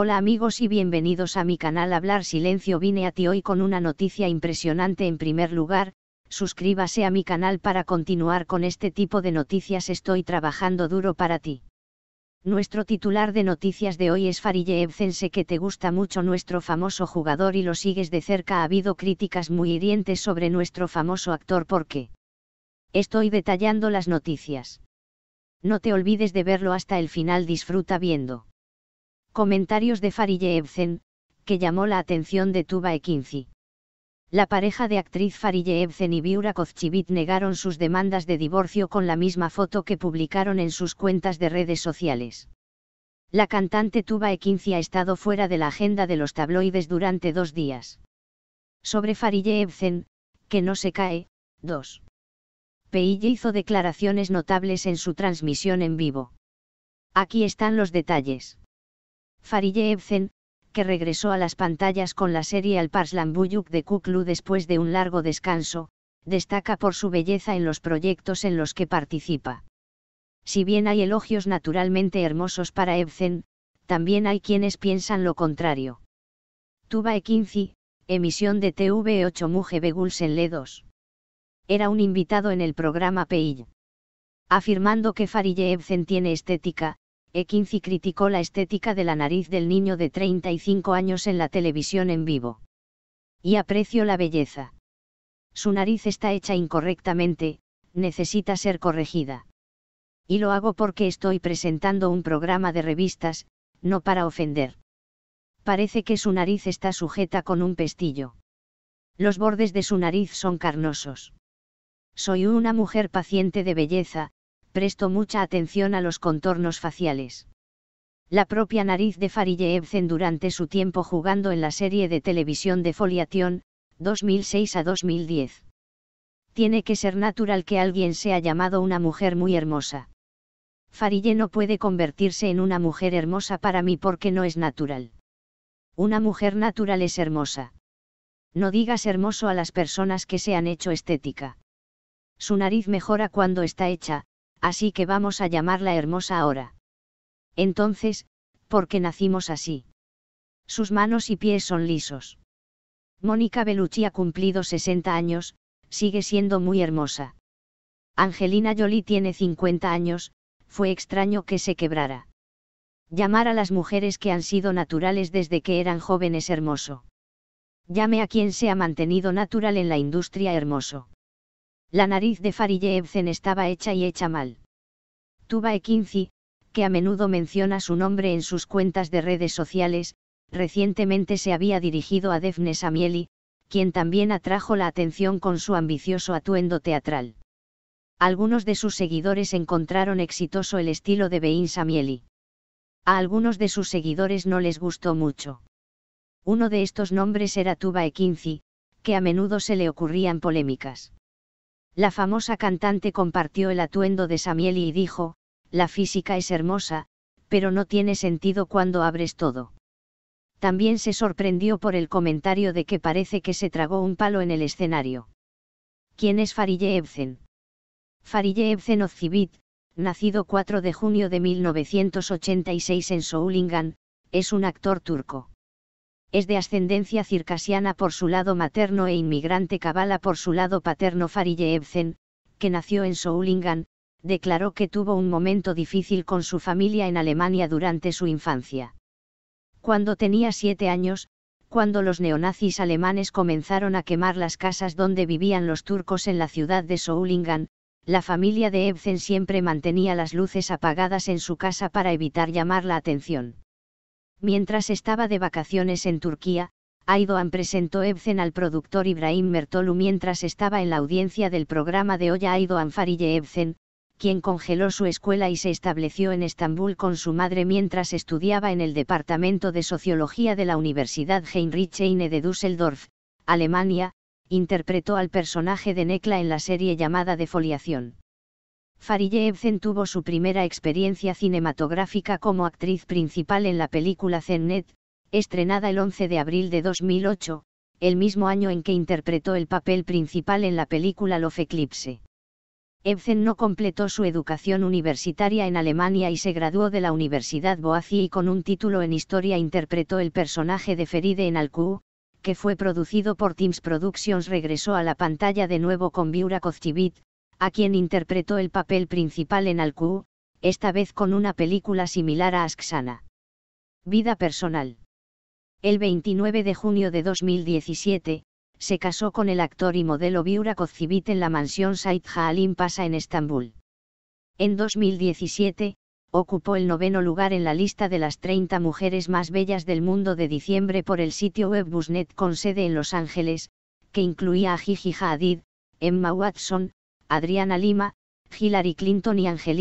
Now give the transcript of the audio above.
Hola amigos y bienvenidos a mi canal Hablar Silencio vine a ti hoy con una noticia impresionante en primer lugar, suscríbase a mi canal para continuar con este tipo de noticias estoy trabajando duro para ti. Nuestro titular de noticias de hoy es Farille que te gusta mucho nuestro famoso jugador y lo sigues de cerca ha habido críticas muy hirientes sobre nuestro famoso actor porque estoy detallando las noticias. No te olvides de verlo hasta el final disfruta viendo. Comentarios de Farille Ebsen, que llamó la atención de Tuba Ekinci. La pareja de actriz Farille Ebsen y Viura Kozchivit negaron sus demandas de divorcio con la misma foto que publicaron en sus cuentas de redes sociales. La cantante Tuba Ekinci ha estado fuera de la agenda de los tabloides durante dos días. Sobre Farille Ebsen, que no se cae, 2. Peille hizo declaraciones notables en su transmisión en vivo. Aquí están los detalles. Farille Ebsen, que regresó a las pantallas con la serie Al Buyuk de Kuklu después de un largo descanso, destaca por su belleza en los proyectos en los que participa. Si bien hay elogios naturalmente hermosos para Ebsen, también hay quienes piensan lo contrario. Tuba e emisión de TV8 Muge Beguls en 2. Era un invitado en el programa Peil, Afirmando que Farille Ebsen tiene estética, Ekinci criticó la estética de la nariz del niño de 35 años en la televisión en vivo. Y aprecio la belleza. Su nariz está hecha incorrectamente, necesita ser corregida. Y lo hago porque estoy presentando un programa de revistas, no para ofender. Parece que su nariz está sujeta con un pestillo. Los bordes de su nariz son carnosos. Soy una mujer paciente de belleza, presto mucha atención a los contornos faciales. La propia nariz de Farille Ebsen durante su tiempo jugando en la serie de televisión de Foliation, 2006 a 2010. Tiene que ser natural que alguien sea llamado una mujer muy hermosa. Farille no puede convertirse en una mujer hermosa para mí porque no es natural. Una mujer natural es hermosa. No digas hermoso a las personas que se han hecho estética. Su nariz mejora cuando está hecha, así que vamos a llamarla hermosa ahora. Entonces, ¿por qué nacimos así? Sus manos y pies son lisos. Mónica Bellucci ha cumplido 60 años, sigue siendo muy hermosa. Angelina Jolie tiene 50 años, fue extraño que se quebrara. Llamar a las mujeres que han sido naturales desde que eran jóvenes hermoso. Llame a quien se ha mantenido natural en la industria hermoso. La nariz de Ebsen estaba hecha y hecha mal. Tuba Ekinci, que a menudo menciona su nombre en sus cuentas de redes sociales, recientemente se había dirigido a Defne Samieli, quien también atrajo la atención con su ambicioso atuendo teatral. Algunos de sus seguidores encontraron exitoso el estilo de Bein Samieli. A algunos de sus seguidores no les gustó mucho. Uno de estos nombres era Tuba Ekinci, que a menudo se le ocurrían polémicas. La famosa cantante compartió el atuendo de Samieli y dijo, la física es hermosa, pero no tiene sentido cuando abres todo. También se sorprendió por el comentario de que parece que se tragó un palo en el escenario. ¿Quién es Farille Ebzen? Farille Evcen Ozcibit, nacido 4 de junio de 1986 en Soulingan, es un actor turco es de ascendencia circasiana por su lado materno e inmigrante cabala por su lado paterno Farille Ebsen, que nació en Soulingan, declaró que tuvo un momento difícil con su familia en Alemania durante su infancia. Cuando tenía siete años, cuando los neonazis alemanes comenzaron a quemar las casas donde vivían los turcos en la ciudad de Soulingan, la familia de Ebzen siempre mantenía las luces apagadas en su casa para evitar llamar la atención. Mientras estaba de vacaciones en Turquía, Aydoğan presentó Evcen al productor Ibrahim Mertolu mientras estaba en la audiencia del programa de Oya Aydoğan Farille quien congeló su escuela y se estableció en Estambul con su madre mientras estudiaba en el Departamento de Sociología de la Universidad Heinrich Heine de Düsseldorf, Alemania, interpretó al personaje de Nekla en la serie llamada Defoliación fariyev Ebsen tuvo su primera experiencia cinematográfica como actriz principal en la película Zennet, estrenada el 11 de abril de 2008, el mismo año en que interpretó el papel principal en la película Love Eclipse. Ebsen no completó su educación universitaria en Alemania y se graduó de la Universidad Boazi y con un título en historia interpretó el personaje de Feride en Alcú, que fue producido por Teams Productions regresó a la pantalla de nuevo con Viura Kozchivit, a quien interpretó el papel principal en Alcú, esta vez con una película similar a Asksana. Vida personal. El 29 de junio de 2017, se casó con el actor y modelo Biura Kozcivit en la mansión Said Jaalim Pasa en Estambul. En 2017, ocupó el noveno lugar en la lista de las 30 mujeres más bellas del mundo de diciembre por el sitio web Busnet con sede en Los Ángeles, que incluía a Gigi Hadid, Emma Watson, Adriana Lima, Hillary Clinton y Angelina.